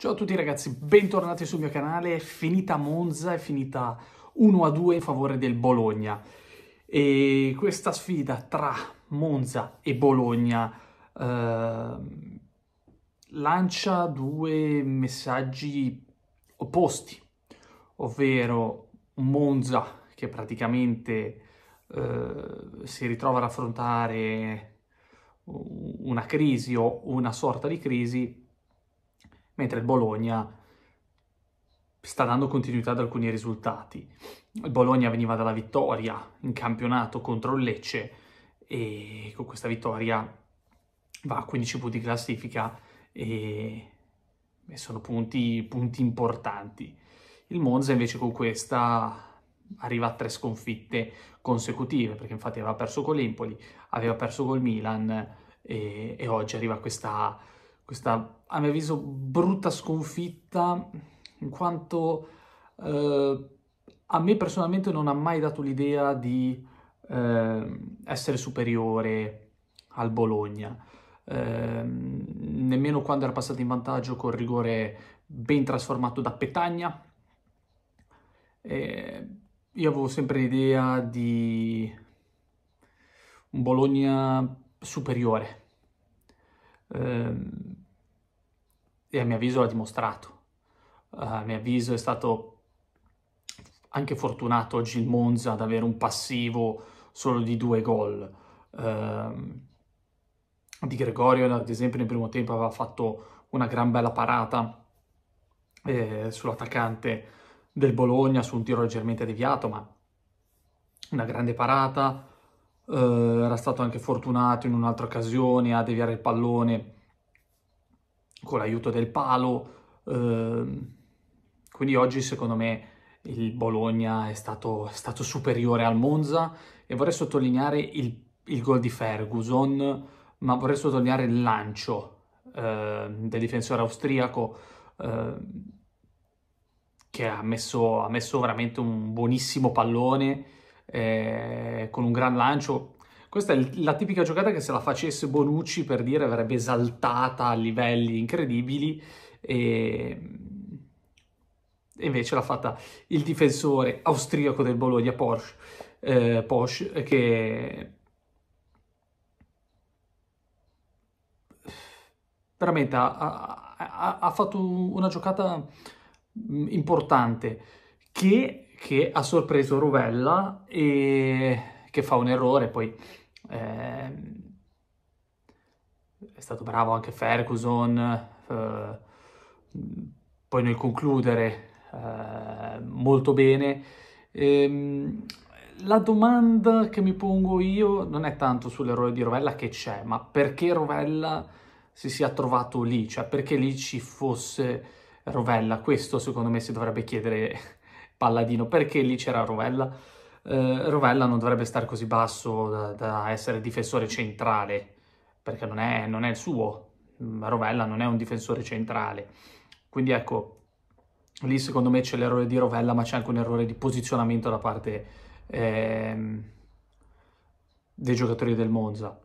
Ciao a tutti ragazzi, bentornati sul mio canale. È finita Monza, è finita 1-2 a in favore del Bologna. E questa sfida tra Monza e Bologna eh, lancia due messaggi opposti, ovvero Monza che praticamente eh, si ritrova ad affrontare una crisi o una sorta di crisi mentre il Bologna sta dando continuità ad alcuni risultati. Il Bologna veniva dalla vittoria in campionato contro il Lecce e con questa vittoria va a 15 punti classifica e, sono punti, punti importanti. Il Monza invece con questa arriva a tre sconfitte consecutive, perché infatti aveva perso con l'Empoli, aveva perso col Milan e, e oggi arriva questa questa, a mio avviso, brutta sconfitta, in quanto eh, a me personalmente non ha mai dato l'idea di eh, essere superiore al Bologna. Eh, nemmeno quando era passato in vantaggio col rigore ben trasformato da Petagna. Eh, io avevo sempre l'idea di un Bologna superiore. Eh, e a mio avviso l'ha dimostrato. Uh, a mio avviso è stato anche fortunato oggi il Monza ad avere un passivo solo di due gol. Uh, di Gregorio, ad esempio, nel primo tempo aveva fatto una gran bella parata eh, sull'attaccante del Bologna su un tiro leggermente deviato, ma una grande parata. Uh, era stato anche fortunato in un'altra occasione a deviare il pallone con l'aiuto del palo. Ehm, quindi oggi secondo me il Bologna è stato, è stato, superiore al Monza e vorrei sottolineare il, il gol di Ferguson, ma vorrei sottolineare il lancio ehm, del difensore austriaco ehm, che ha messo, ha messo, veramente un buonissimo pallone eh, con un gran lancio questa è la tipica giocata che se la facesse Bonucci per dire avrebbe esaltata a livelli incredibili e invece l'ha fatta il difensore austriaco del Bologna, Porsche, eh, Porsche che veramente ha, ha, ha, fatto una giocata mm, importante che, che ha sorpreso Rovella e che fa un errore, poi eh, è stato bravo anche Ferguson, eh, poi nel concludere eh, molto bene. Ehm, la domanda che mi pongo io non è tanto sull'errore di Rovella che c'è, ma perché Rovella si sia trovato lì, cioè perché lì ci fosse Rovella, questo secondo me si dovrebbe chiedere Palladino, perché lì c'era Rovella eh, Rovella non dovrebbe stare così basso da, da essere difensore centrale, perché non è, non è il suo. Mm, Rovella non è un difensore centrale. Quindi ecco, lì secondo me c'è l'errore di Rovella, ma c'è anche un errore di posizionamento da parte ehm, dei giocatori del Monza.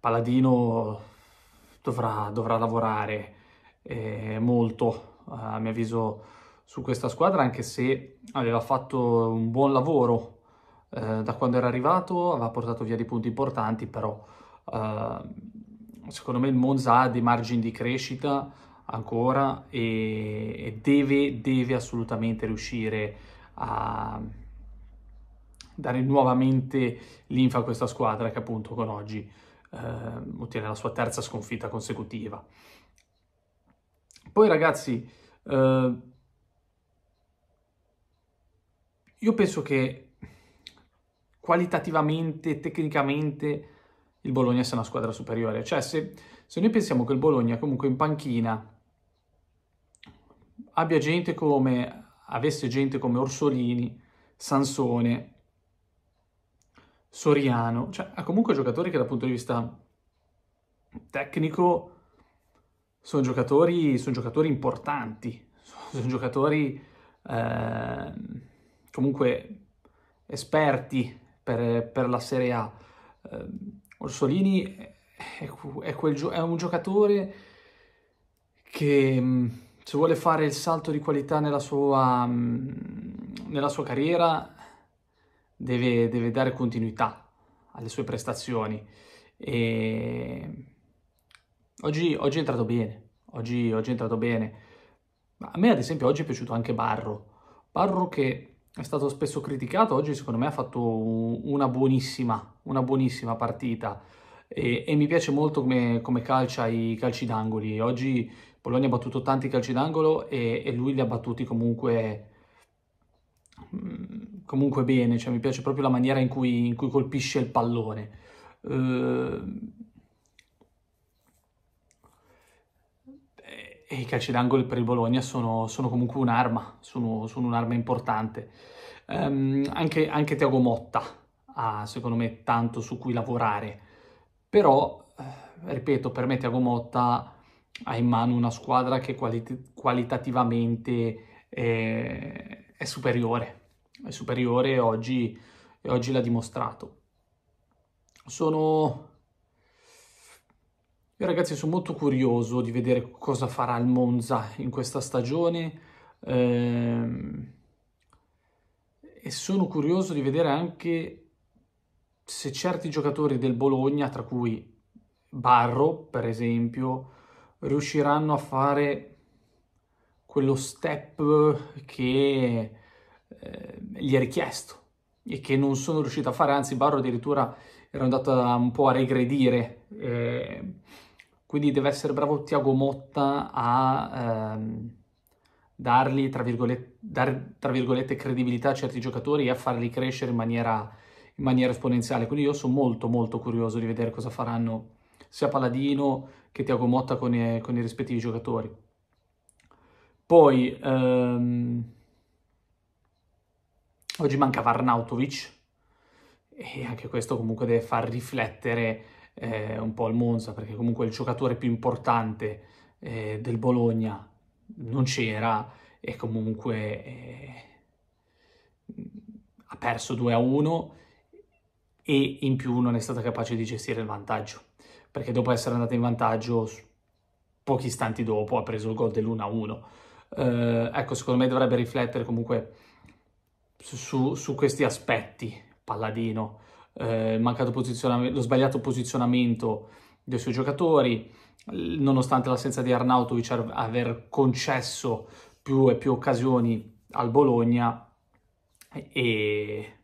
Paladino dovrà, dovrà lavorare eh, molto, a mio avviso su questa squadra, anche se aveva fatto un buon lavoro eh, da quando era arrivato, aveva portato via dei punti importanti, però eh, secondo me il Monza ha dei margini di crescita ancora e, e deve, deve, assolutamente riuscire a dare nuovamente linfa a questa squadra che appunto con oggi eh, ottiene la sua terza sconfitta consecutiva. Poi ragazzi, Uh, Io penso che qualitativamente, tecnicamente, il Bologna sia una squadra superiore. Cioè, se, se noi pensiamo che il Bologna comunque in panchina abbia gente come, avesse gente come Orsolini, Sansone, Soriano, cioè ha comunque giocatori che dal punto di vista tecnico sono giocatori, sono giocatori importanti, sono giocatori eh, comunque esperti per, per la Serie A. Eh, Orsolini è, è, gio- è, un giocatore che mm, se vuole fare il salto di qualità nella sua, mm, nella sua carriera deve, deve, dare continuità alle sue prestazioni. E oggi, oggi è entrato bene, oggi, oggi è entrato bene. a me ad esempio oggi è piaciuto anche Barro, Barro che è stato spesso criticato, oggi secondo me ha fatto una buonissima, una buonissima partita e, e, mi piace molto come, come calcia i calci d'angoli. Oggi Polonia ha battuto tanti calci d'angolo e, e lui li ha battuti comunque, mm, comunque bene, cioè, mi piace proprio la maniera in cui, in cui colpisce il pallone. Uh, e i calci d'angolo per il Bologna sono, sono comunque un'arma, sono, sono un'arma importante. Um, anche, anche Tiago Motta ha, secondo me, tanto su cui lavorare, però, eh, ripeto, per me Tiago Motta ha in mano una squadra che quali- qualitativamente è, è, superiore, è superiore oggi, e oggi l'ha dimostrato. Sono io ragazzi sono molto curioso di vedere cosa farà il Monza in questa stagione ehm, e sono curioso di vedere anche se certi giocatori del Bologna, tra cui Barro per esempio, riusciranno a fare quello step che eh, gli è richiesto e che non sono riuscito a fare, anzi Barro addirittura era andato un po' a regredire. Eh, quindi deve essere bravo Tiago Motta a ehm, dargli, tra virgolette, dar, tra virgolette, credibilità a certi giocatori e a farli crescere in maniera, in maniera esponenziale. Quindi io sono molto molto curioso di vedere cosa faranno sia Paladino che Tiago Motta con i, con i rispettivi giocatori. Poi ehm, oggi manca Varnautovic e anche questo comunque deve far riflettere eh, un po' al Monza, perché comunque il giocatore più importante eh, del Bologna non c'era e comunque eh, ha perso 2 a 1 e in più non è stata capace di gestire il vantaggio, perché dopo essere andata in vantaggio pochi istanti dopo ha preso il gol dell'1-1. a Eh, ecco, secondo me dovrebbe riflettere comunque su, su questi aspetti, Palladino, eh, mancato posizionamento, lo sbagliato posizionamento dei suoi giocatori, nonostante l'assenza di Arnautovic aver concesso più e più occasioni al Bologna e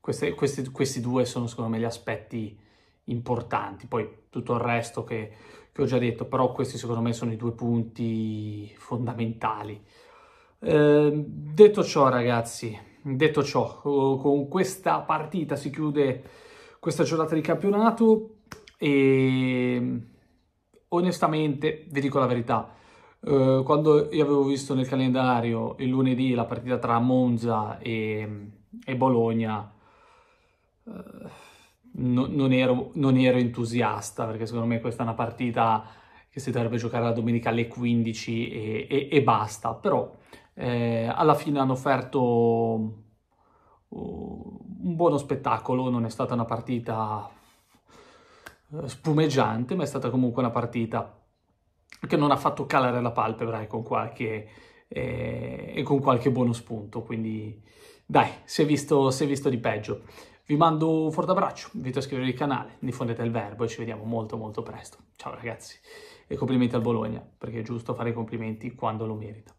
queste, queste, questi due sono secondo me gli aspetti importanti, poi tutto il resto che, che ho già detto, però questi secondo me sono i due punti fondamentali. Eh, detto ciò ragazzi, detto ciò, eh, con questa partita si chiude questa giornata di campionato e mm, onestamente, vi dico la verità, eh, quando io avevo visto nel calendario il lunedì la partita tra Monza e, mm, e Bologna, eh, non, ero, non ero entusiasta perché secondo me questa è una partita che si dovrebbe giocare la domenica alle 15 e, e, e basta, però eh, alla fine hanno offerto un buono spettacolo, non è stata una partita eh, spumeggiante, ma è stata comunque una partita che non ha fatto calare la palpebra e con qualche, eh, e con qualche buono spunto, quindi dai, si è, visto, si è visto di peggio. Vi mando un forte abbraccio, vi invito a iscrivervi al canale, diffondete il verbo e ci vediamo molto molto presto. Ciao ragazzi e complimenti al Bologna, perché è giusto fare i complimenti quando lo merita.